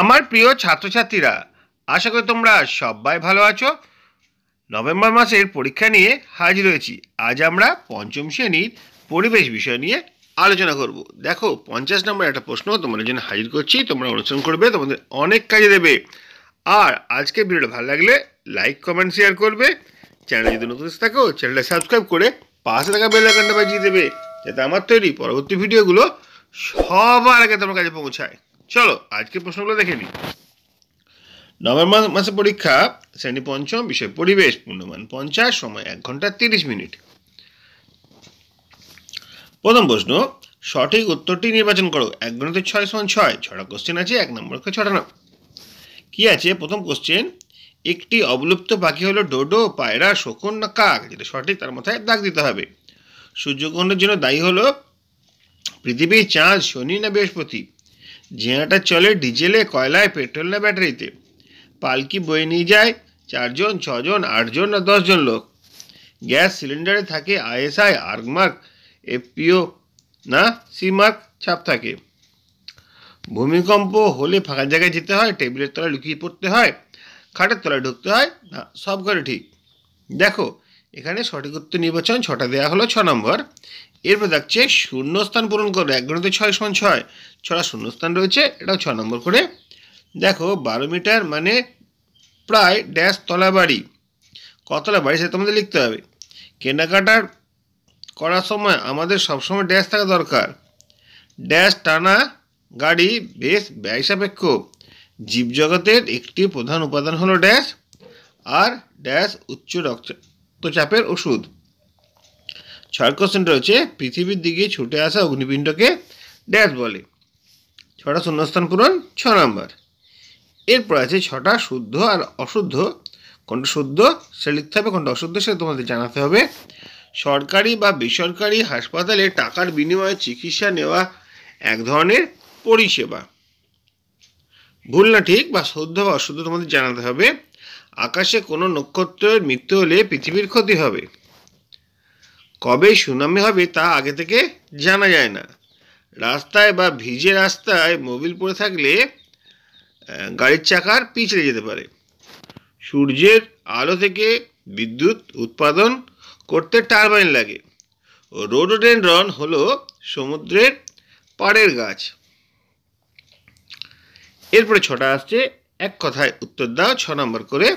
আমার প্রিয় ছাত্রছাত্রীরা আশা করি তোমরা সবাই ভালো আছো নভেম্বর মাসের পরীক্ষা নিয়ে হাজির হয়েছি আজ আমরা পঞ্চম শ্রেণীর পরিবেশ বিষয় নিয়ে আলোচনা করব দেখো পঞ্চাশ নম্বর একটা প্রশ্ন তোমাদের জন্য হাজির করছি তোমরা অনুসরণ করবে তোমাদের অনেক কাজে দেবে আর আজকে ভিডিওটা ভালো লাগলে লাইক কমেন্ট শেয়ার করবে চ্যানেলে যদি নতুন থাকো চ্যানেলটা সাবস্ক্রাইব করে পাশে থাকা বেল আইকনটা বাজিয়ে দেবে যাতে আমার তৈরি পরবর্তী ভিডিওগুলো সবার আগে তোমার কাছে পৌঁছায় চলো আজকে প্রশ্নগুলো দেখে নিই নভেম্বর মাসে পরীক্ষা শ্রেণী পঞ্চম বিষয় পরিবেশ পূর্ণমান পঞ্চাশ সময় এক ঘন্টা তিরিশ মিনিট প্রথম প্রশ্ন সঠিক উত্তরটি নির্বাচন করো এক গণিতে ছয় সমান ছয় ছটা কোশ্চেন আছে এক নম্বর ছটা না কী আছে প্রথম কোশ্চেন একটি অবলুপ্ত পাখি হলো ডোডো পায়রা শকুন না কাক যেটা সঠিক তার মাথায় দাগ দিতে হবে সূর্যগ্রহণের জন্য দায়ী হলো পৃথিবীর চাঁদ শনি না বৃহস্পতি জেনারেটার চলে ডিজেলে কয়লায় পেট্রোল না ব্যাটারিতে পালকি বয়ে নিয়ে যায় চারজন ছজন আটজন না দশজন লোক গ্যাস সিলিন্ডারে থাকে আইএসআই আর্গমার্ক এফপিও না সিমার্ক ছাপ থাকে ভূমিকম্প হলে ফাঁকা জায়গায় যেতে হয় টেবিলের তলায় লুকিয়ে পড়তে হয় খাটের তলায় ঢুকতে হয় না সব ঘরে ঠিক দেখো এখানে সঠিক উত্তর নির্বাচন ছটা দেওয়া হলো ছ নম্বর এরপর দেখছে শূন্যস্থান পূরণ করবে এক গণিতে ছয় সমান ছয় ছটা শূন্যস্থান রয়েছে এটাও ছ নম্বর করে দেখো বারো মিটার মানে প্রায় ড্যাশ তলা বাড়ি কতলা বাড়ি সেটা তোমাদের লিখতে হবে কেনাকাটার করার সময় আমাদের সবসময় ড্যাশ থাকা দরকার ড্যাশ টানা গাড়ি বেশ ব্যয় সাপেক্ষ জীবজগতের একটি প্রধান উপাদান হলো ড্যাশ আর ড্যাশ উচ্চ রক্ত রক্তচাপের ওষুধ ছয় কোশ্চেনটা হচ্ছে পৃথিবীর দিকে ছুটে আসা অগ্নিপিণ্ডকে ড্যাশ বলে ছটা শূন্যস্থান পূরণ ছ নম্বর এরপর আছে ছটা শুদ্ধ আর অশুদ্ধ কোনটা শুদ্ধ সে লিখতে হবে কোনটা অশুদ্ধ সেটা তোমাদের জানাতে হবে সরকারি বা বেসরকারি হাসপাতালে টাকার বিনিময়ে চিকিৎসা নেওয়া এক ধরনের পরিষেবা ভুল না ঠিক বা শুদ্ধ বা অশুদ্ধ তোমাদের জানাতে হবে আকাশে কোনো নক্ষত্রের মৃত্যু হলে পৃথিবীর ক্ষতি হবে কবে সুনামি হবে তা আগে থেকে জানা যায় না রাস্তায় বা ভিজে রাস্তায় মোবিল পড়ে থাকলে গাড়ির চাকার পিছলে যেতে পারে সূর্যের আলো থেকে বিদ্যুৎ উৎপাদন করতে টারবাইন লাগে রন হল সমুদ্রের পাড়ের গাছ এরপরে ছটা আসছে এক কথায় উত্তর দাও ছ নম্বর করে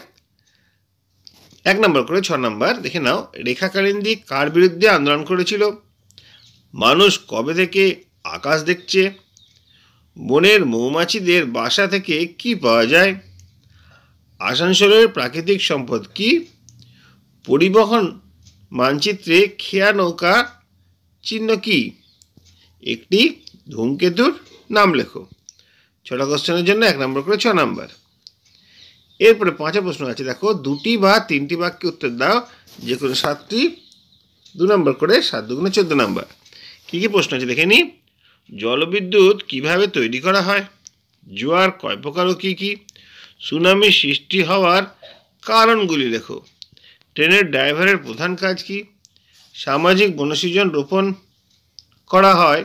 এক নম্বর করে ছ নম্বর দেখে নাও রেখাকালীন দিক কার বিরুদ্ধে আন্দোলন করেছিল মানুষ কবে থেকে আকাশ দেখছে বনের মৌমাছিদের বাসা থেকে কি পাওয়া যায় আসানসোলের প্রাকৃতিক সম্পদ কি পরিবহন মানচিত্রে খেয়া নৌকা চিহ্ন কি একটি ধূমকেতুর নাম লেখো ছটা কোশ্চেনের জন্য এক নম্বর করে ছ নম্বর এরপরে পাঁচে প্রশ্ন আছে দেখো দুটি বা তিনটি বাক্যে উত্তর দাও যে কোনো সাতটি দু নম্বর করে সাত দুগুণে চোদ্দ নম্বর কী কী প্রশ্ন আছে দেখে নি জলবিদ্যুৎ কিভাবে তৈরি করা হয় জোয়ার কয় প্রকার ও কী কী সুনামি সৃষ্টি হওয়ার কারণগুলি লেখো ট্রেনের ড্রাইভারের প্রধান কাজ কি সামাজিক বনসৃজন রোপণ করা হয়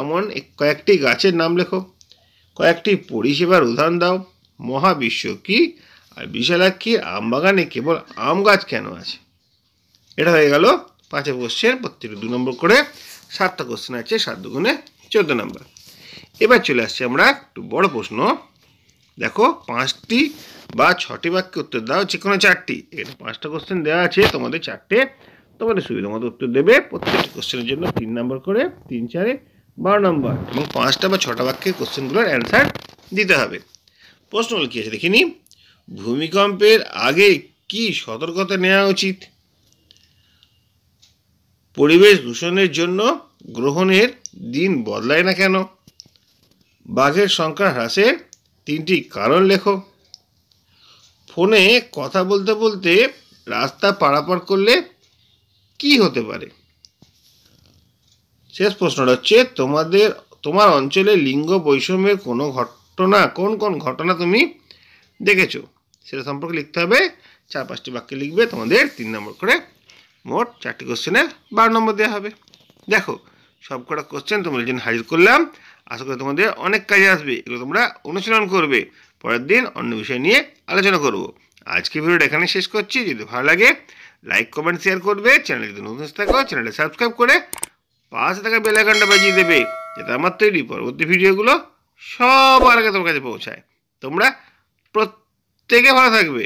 এমন কয়েকটি গাছের নাম লেখো কয়েকটি পরিষেবার উদাহরণ দাও মহাবিশ্ব কি আর বিশালাক্ষী আমবাগানে কেবল আম গাছ কেন আছে এটা হয়ে গেল পাঁচে কোশ্চেন প্রত্যেকটা দু নম্বর করে সাতটা কোশ্চেন আছে সাত দুগুণে চোদ্দ নম্বর এবার চলে আসছে আমরা একটু বড় প্রশ্ন দেখো পাঁচটি বা ছটি বাক্যে উত্তর দেওয়া হচ্ছে কোনো চারটি এখানে পাঁচটা কোশ্চেন দেওয়া আছে তোমাদের চারটে তোমাদের সুবিধা মতো উত্তর দেবে প্রত্যেকটি কোশ্চেনের জন্য তিন নম্বর করে তিন চারে বারো নম্বর এবং পাঁচটা বা ছটা বাক্যের কোশ্চেনগুলোর অ্যান্সার দিতে হবে হল কী আছে দেখিনি ভূমিকম্পের আগে কি সতর্কতা নেওয়া উচিত পরিবেশ দূষণের জন্য গ্রহণের দিন বদলায় না কেন বাঘের সংখ্যা হ্রাসের তিনটি কারণ লেখো ফোনে কথা বলতে বলতে রাস্তা পারাপার করলে কি হতে পারে শেষ প্রশ্নটা হচ্ছে তোমাদের তোমার অঞ্চলে লিঙ্গ বৈষম্যের কোনো ঘটনা ঘটনা কোন কোন ঘটনা তুমি দেখেছো সেটা সম্পর্কে লিখতে হবে চার পাঁচটি বাক্যে লিখবে তোমাদের তিন নম্বর করে মোট চারটি কোশ্চেনের বারো নম্বর দেওয়া হবে দেখো সব কটা কোশ্চেন তোমাদের জন্য হাজির করলাম আশা করি তোমাদের অনেক কাজে আসবে এগুলো তোমরা অনুশীলন করবে পরের দিন অন্য বিষয় নিয়ে আলোচনা করব আজকে ভিডিওটা এখানে শেষ করছি যদি ভালো লাগে লাইক কমেন্ট শেয়ার করবে চ্যানেলে যদি নতুন থাকো চ্যানেলটা সাবস্ক্রাইব করে পাশে থাকা বেলাইকনটা বাজিয়ে দেবে যাতে আমার তৈরি পরবর্তী ভিডিওগুলো সবার আগে তোমার কাছে পৌঁছায় তোমরা প্রত্যেকে ভালো থাকবে